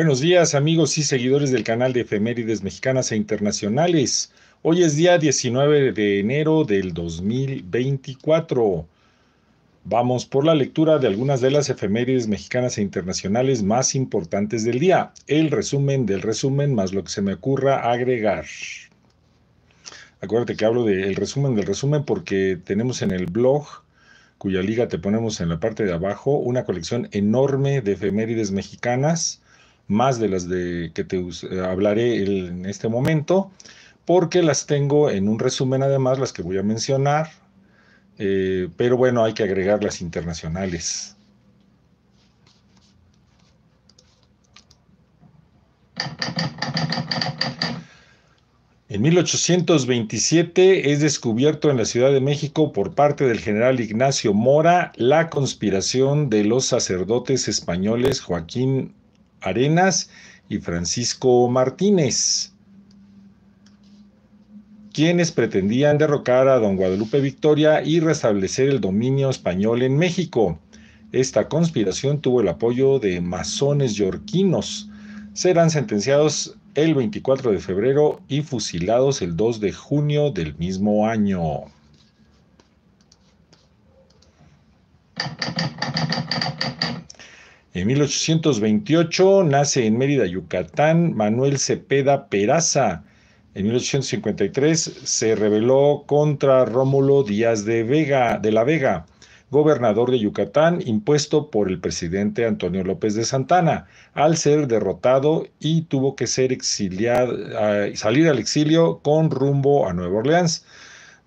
Buenos días amigos y seguidores del canal de efemérides mexicanas e internacionales. Hoy es día 19 de enero del 2024. Vamos por la lectura de algunas de las efemérides mexicanas e internacionales más importantes del día. El resumen del resumen más lo que se me ocurra agregar. Acuérdate que hablo del resumen del resumen porque tenemos en el blog cuya liga te ponemos en la parte de abajo, una colección enorme de efemérides mexicanas más de las de que te eh, hablaré en este momento, porque las tengo en un resumen además, las que voy a mencionar, eh, pero bueno, hay que agregar las internacionales. En 1827 es descubierto en la Ciudad de México por parte del general Ignacio Mora la conspiración de los sacerdotes españoles Joaquín Arenas y Francisco Martínez, quienes pretendían derrocar a don Guadalupe Victoria y restablecer el dominio español en México. Esta conspiración tuvo el apoyo de masones yorquinos. Serán sentenciados el 24 de febrero y fusilados el 2 de junio del mismo año. En 1828 nace en Mérida, Yucatán, Manuel Cepeda Peraza. En 1853 se rebeló contra Rómulo Díaz de, Vega, de la Vega, gobernador de Yucatán, impuesto por el presidente Antonio López de Santana, al ser derrotado y tuvo que ser exiliado, ah, salir al exilio con rumbo a Nueva Orleans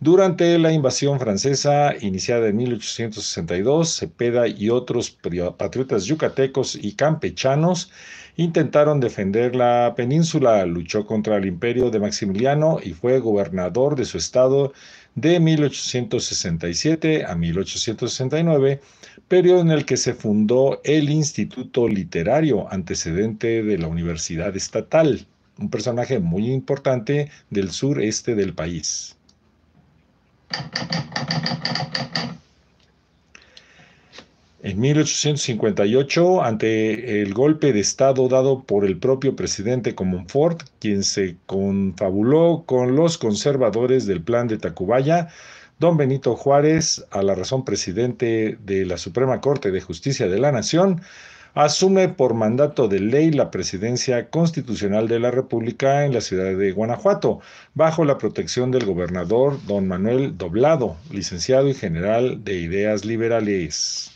durante la invasión francesa iniciada en 1862, Cepeda y otros patriotas yucatecos y campechanos intentaron defender la península, luchó contra el imperio de Maximiliano y fue gobernador de su estado de 1867 a 1869, periodo en el que se fundó el Instituto Literario, antecedente de la Universidad Estatal, un personaje muy importante del sureste del país. En 1858, ante el golpe de Estado dado por el propio presidente Comonfort, quien se confabuló con los conservadores del plan de Tacubaya, don Benito Juárez, a la razón presidente de la Suprema Corte de Justicia de la Nación, asume por mandato de ley la presidencia constitucional de la República en la ciudad de Guanajuato, bajo la protección del gobernador don Manuel Doblado, licenciado y general de Ideas Liberales.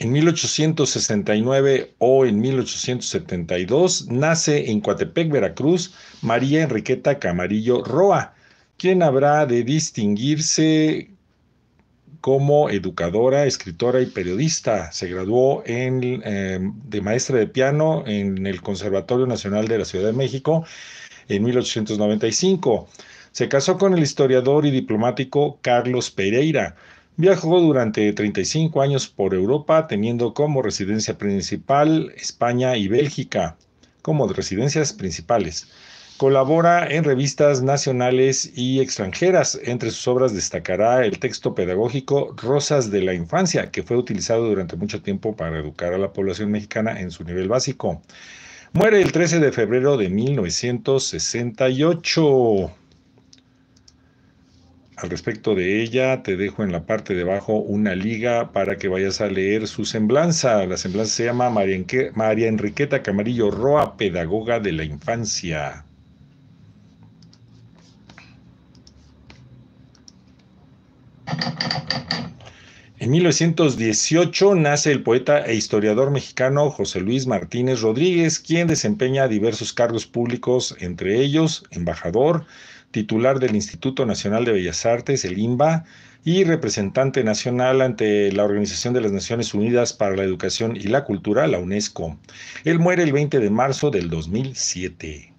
En 1869 o en 1872 nace en Coatepec, Veracruz, María Enriqueta Camarillo Roa, quien habrá de distinguirse como educadora, escritora y periodista. Se graduó en, em, de maestra de piano en el Conservatorio Nacional de la Ciudad de México en 1895. Se casó con el historiador y diplomático Carlos Pereira Viajó durante 35 años por Europa, teniendo como residencia principal España y Bélgica, como residencias principales. Colabora en revistas nacionales y extranjeras. Entre sus obras destacará el texto pedagógico Rosas de la Infancia, que fue utilizado durante mucho tiempo para educar a la población mexicana en su nivel básico. Muere el 13 de febrero de 1968 al respecto de ella, te dejo en la parte de abajo una liga para que vayas a leer su semblanza. La semblanza se llama María Enriqueta Camarillo Roa, pedagoga de la infancia. En 1918 nace el poeta e historiador mexicano José Luis Martínez Rodríguez, quien desempeña diversos cargos públicos, entre ellos embajador, titular del Instituto Nacional de Bellas Artes, el INBA, y representante nacional ante la Organización de las Naciones Unidas para la Educación y la Cultura, la UNESCO. Él muere el 20 de marzo del 2007.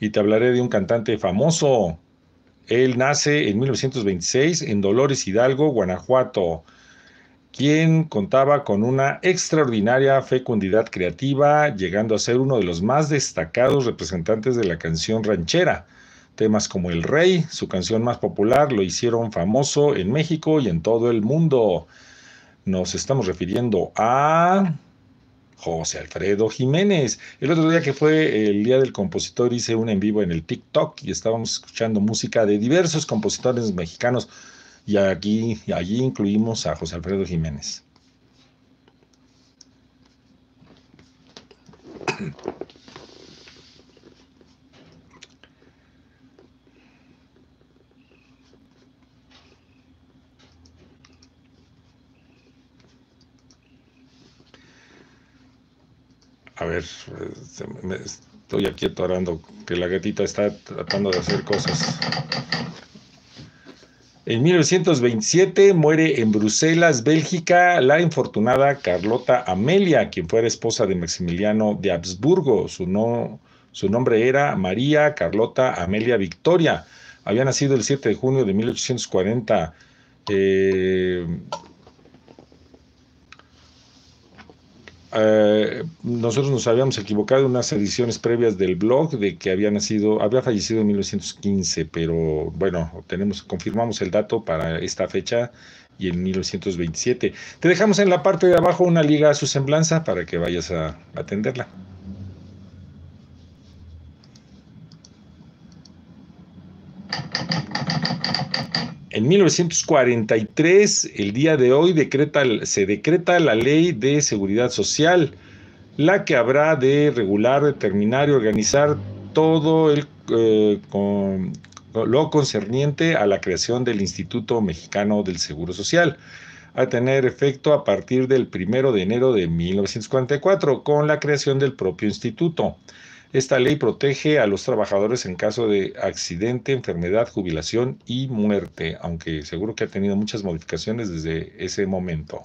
y te hablaré de un cantante famoso. Él nace en 1926 en Dolores Hidalgo, Guanajuato quien contaba con una extraordinaria fecundidad creativa, llegando a ser uno de los más destacados representantes de la canción ranchera. Temas como El Rey, su canción más popular, lo hicieron famoso en México y en todo el mundo. Nos estamos refiriendo a José Alfredo Jiménez. El otro día que fue el Día del Compositor hice un en vivo en el TikTok y estábamos escuchando música de diversos compositores mexicanos y aquí, allí incluimos a José Alfredo Jiménez. A ver, este, estoy aquí atorando, que la gatita está tratando de hacer cosas. En 1927 muere en Bruselas, Bélgica, la infortunada Carlota Amelia, quien la esposa de Maximiliano de Habsburgo. Su, no, su nombre era María Carlota Amelia Victoria. Había nacido el 7 de junio de 1840. Eh, Eh, nosotros nos habíamos equivocado en unas ediciones previas del blog de que había nacido, había fallecido en 1915, pero bueno, tenemos, confirmamos el dato para esta fecha y en 1927. Te dejamos en la parte de abajo una liga a su semblanza para que vayas a atenderla. En 1943, el día de hoy, decreta, se decreta la Ley de Seguridad Social, la que habrá de regular, determinar y organizar todo el, eh, lo concerniente a la creación del Instituto Mexicano del Seguro Social, a tener efecto a partir del 1 de enero de 1944, con la creación del propio instituto. Esta ley protege a los trabajadores en caso de accidente, enfermedad, jubilación y muerte, aunque seguro que ha tenido muchas modificaciones desde ese momento.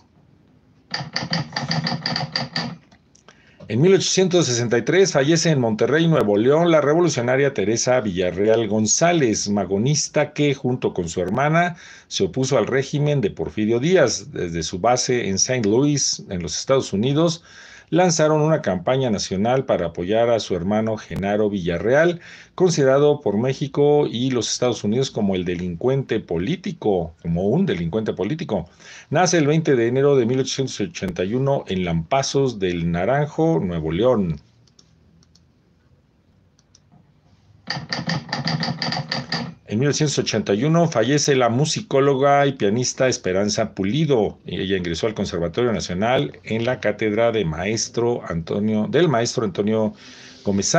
En 1863 fallece en Monterrey, Nuevo León, la revolucionaria Teresa Villarreal González, magonista que, junto con su hermana, se opuso al régimen de Porfirio Díaz desde su base en St. Louis, en los Estados Unidos lanzaron una campaña nacional para apoyar a su hermano Genaro Villarreal, considerado por México y los Estados Unidos como el delincuente político, como un delincuente político. Nace el 20 de enero de 1881 en Lampazos del Naranjo, Nuevo León. En 1981 fallece la musicóloga y pianista Esperanza Pulido. Ella ingresó al Conservatorio Nacional en la cátedra del maestro Antonio Gómez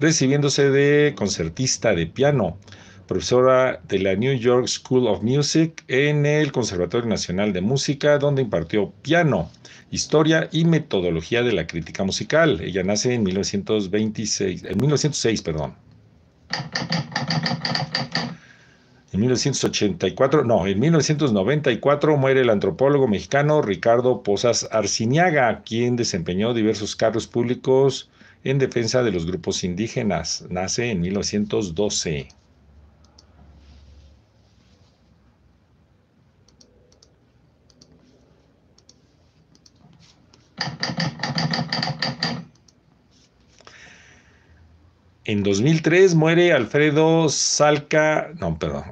recibiéndose de concertista de piano, profesora de la New York School of Music en el Conservatorio Nacional de Música, donde impartió piano, historia y metodología de la crítica musical. Ella nace en 1926, en 1906, perdón. En 1984, no, en 1994 muere el antropólogo mexicano Ricardo Posas Arciñaga, quien desempeñó diversos cargos públicos en defensa de los grupos indígenas. Nace en 1912. En 2003 muere Alfredo Salca, no, perdón,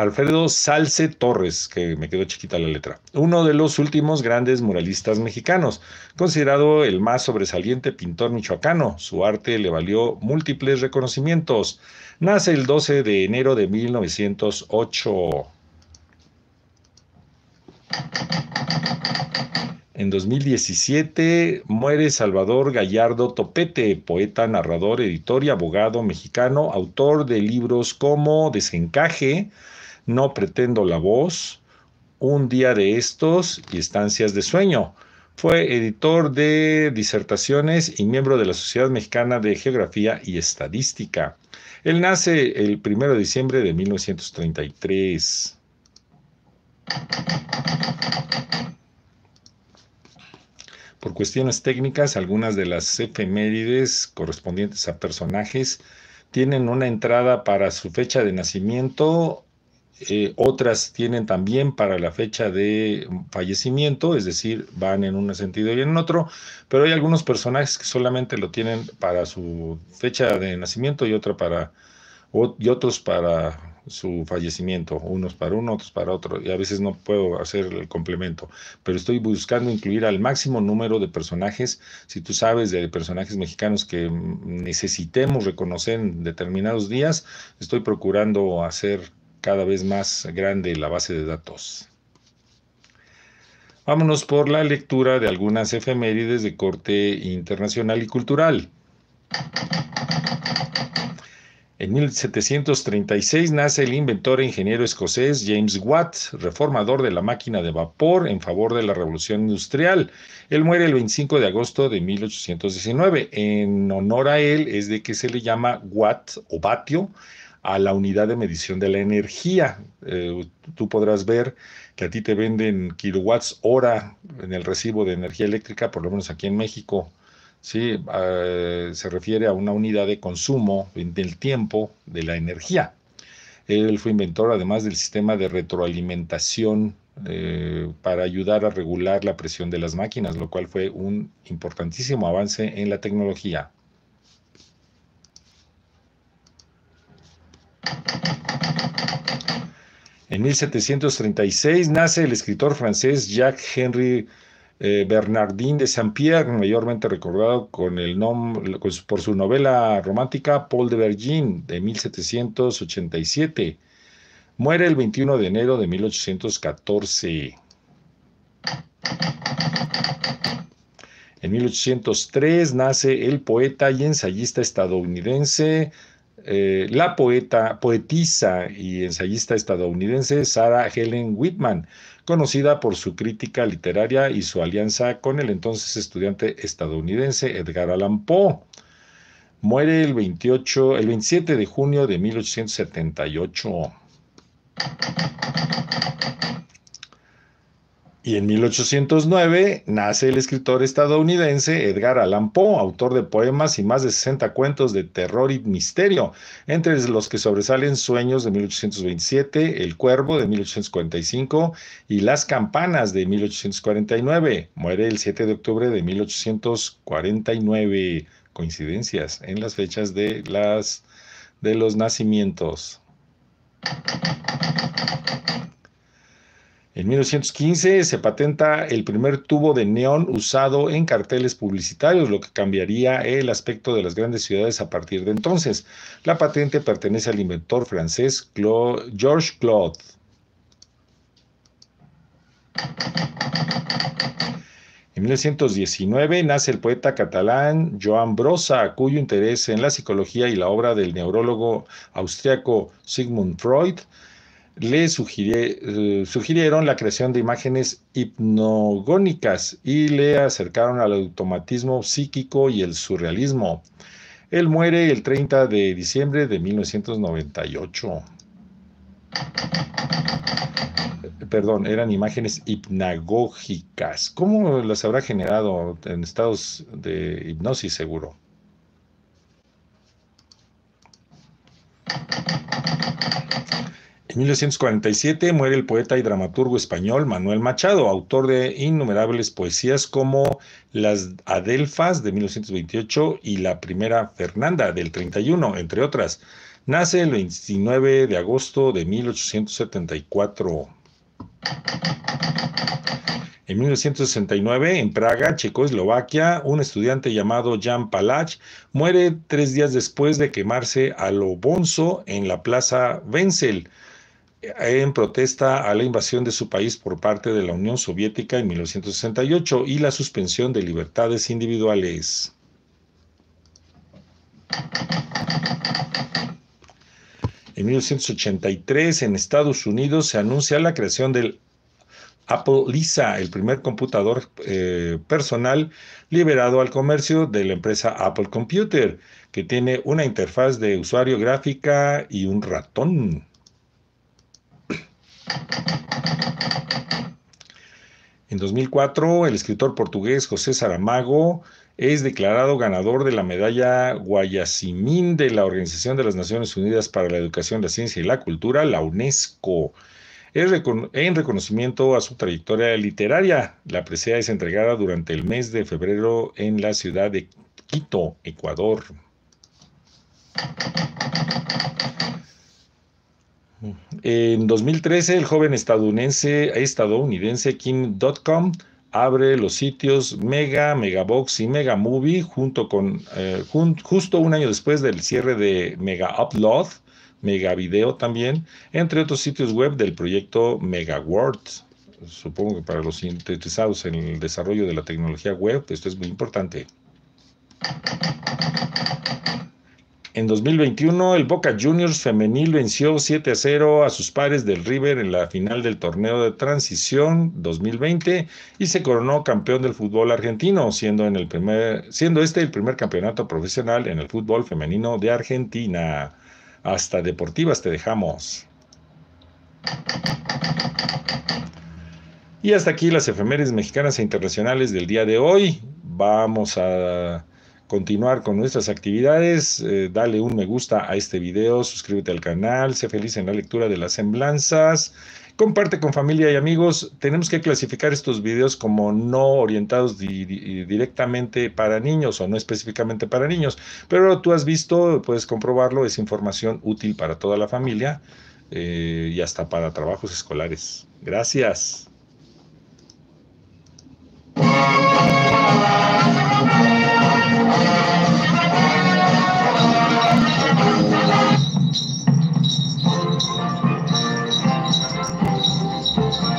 Alfredo Salce Torres, que me quedó chiquita la letra, uno de los últimos grandes muralistas mexicanos, considerado el más sobresaliente pintor michoacano. Su arte le valió múltiples reconocimientos. Nace el 12 de enero de 1908. En 2017 muere Salvador Gallardo Topete, poeta, narrador, editor y abogado mexicano, autor de libros como Desencaje, No pretendo la voz, Un día de estos y Estancias de sueño. Fue editor de disertaciones y miembro de la Sociedad Mexicana de Geografía y Estadística. Él nace el 1 de diciembre de 1933. Por cuestiones técnicas, algunas de las efemérides correspondientes a personajes tienen una entrada para su fecha de nacimiento, eh, otras tienen también para la fecha de fallecimiento, es decir, van en un sentido y en otro, pero hay algunos personajes que solamente lo tienen para su fecha de nacimiento y otra para y otros para su fallecimiento, unos para uno, otros para otro, y a veces no puedo hacer el complemento, pero estoy buscando incluir al máximo número de personajes, si tú sabes de personajes mexicanos que necesitemos reconocer en determinados días, estoy procurando hacer cada vez más grande la base de datos. Vámonos por la lectura de algunas efemérides de corte internacional y cultural. En 1736 nace el inventor e ingeniero escocés James Watt, reformador de la máquina de vapor en favor de la revolución industrial. Él muere el 25 de agosto de 1819. En honor a él es de que se le llama Watt o vatio a la unidad de medición de la energía. Eh, tú podrás ver que a ti te venden kilowatts hora en el recibo de energía eléctrica, por lo menos aquí en México ¿sí? Eh, se refiere a una unidad de consumo del tiempo de la energía. Él fue inventor además del sistema de retroalimentación eh, para ayudar a regular la presión de las máquinas, lo cual fue un importantísimo avance en la tecnología. En 1736 nace el escritor francés Jacques Henry eh, Bernardín de Saint-Pierre, mayormente recordado con el por su novela romántica Paul de Vergine de 1787. Muere el 21 de enero de 1814. En 1803 nace el poeta y ensayista estadounidense eh, la poeta, poetisa y ensayista estadounidense Sarah Helen Whitman, conocida por su crítica literaria y su alianza con el entonces estudiante estadounidense Edgar Allan Poe. Muere el, 28, el 27 de junio de 1878. Y en 1809 nace el escritor estadounidense Edgar Allan Poe, autor de poemas y más de 60 cuentos de terror y misterio, entre los que sobresalen Sueños de 1827, El Cuervo de 1845 y Las Campanas de 1849. Muere el 7 de octubre de 1849. Coincidencias en las fechas de, las, de los nacimientos. En 1915 se patenta el primer tubo de neón usado en carteles publicitarios, lo que cambiaría el aspecto de las grandes ciudades a partir de entonces. La patente pertenece al inventor francés George Claude. En 1919 nace el poeta catalán Joan Brosa, cuyo interés en la psicología y la obra del neurólogo austriaco Sigmund Freud le eh, sugirieron la creación de imágenes hipnogónicas y le acercaron al automatismo psíquico y el surrealismo. Él muere el 30 de diciembre de 1998. Perdón, eran imágenes hipnagógicas. ¿Cómo las habrá generado en estados de hipnosis seguro? En 1947 muere el poeta y dramaturgo español Manuel Machado, autor de innumerables poesías como Las Adelfas de 1928 y La Primera Fernanda del 31, entre otras. Nace el 29 de agosto de 1874. En 1969, en Praga, Checoslovaquia, un estudiante llamado Jan Palach muere tres días después de quemarse a lo bonzo en la plaza Wenzel en protesta a la invasión de su país por parte de la Unión Soviética en 1968 y la suspensión de libertades individuales. En 1983, en Estados Unidos, se anuncia la creación del Apple Lisa, el primer computador eh, personal liberado al comercio de la empresa Apple Computer, que tiene una interfaz de usuario gráfica y un ratón. En 2004, el escritor portugués José Saramago es declarado ganador de la medalla Guayasimín de la Organización de las Naciones Unidas para la Educación, la Ciencia y la Cultura, la UNESCO. En reconocimiento a su trayectoria literaria, la presea es entregada durante el mes de febrero en la ciudad de Quito, Ecuador. En 2013, el joven estadounidense, estadounidense Kim.com abre los sitios Mega, Megabox y Megamovie junto con, eh, justo un año después del cierre de Mega Upload, Mega Video también, entre otros sitios web del proyecto World. Supongo que para los interesados en el desarrollo de la tecnología web, esto es muy importante. En 2021, el Boca Juniors femenil venció 7 a 0 a sus pares del River en la final del torneo de transición 2020 y se coronó campeón del fútbol argentino, siendo, siendo este el primer campeonato profesional en el fútbol femenino de Argentina. Hasta Deportivas te dejamos. Y hasta aquí las efemérides mexicanas e internacionales del día de hoy. Vamos a continuar con nuestras actividades, eh, dale un me gusta a este video, suscríbete al canal, sé feliz en la lectura de las semblanzas, comparte con familia y amigos. Tenemos que clasificar estos videos como no orientados directamente para niños o no específicamente para niños, pero tú has visto, puedes comprobarlo, es información útil para toda la familia eh, y hasta para trabajos escolares. Gracias.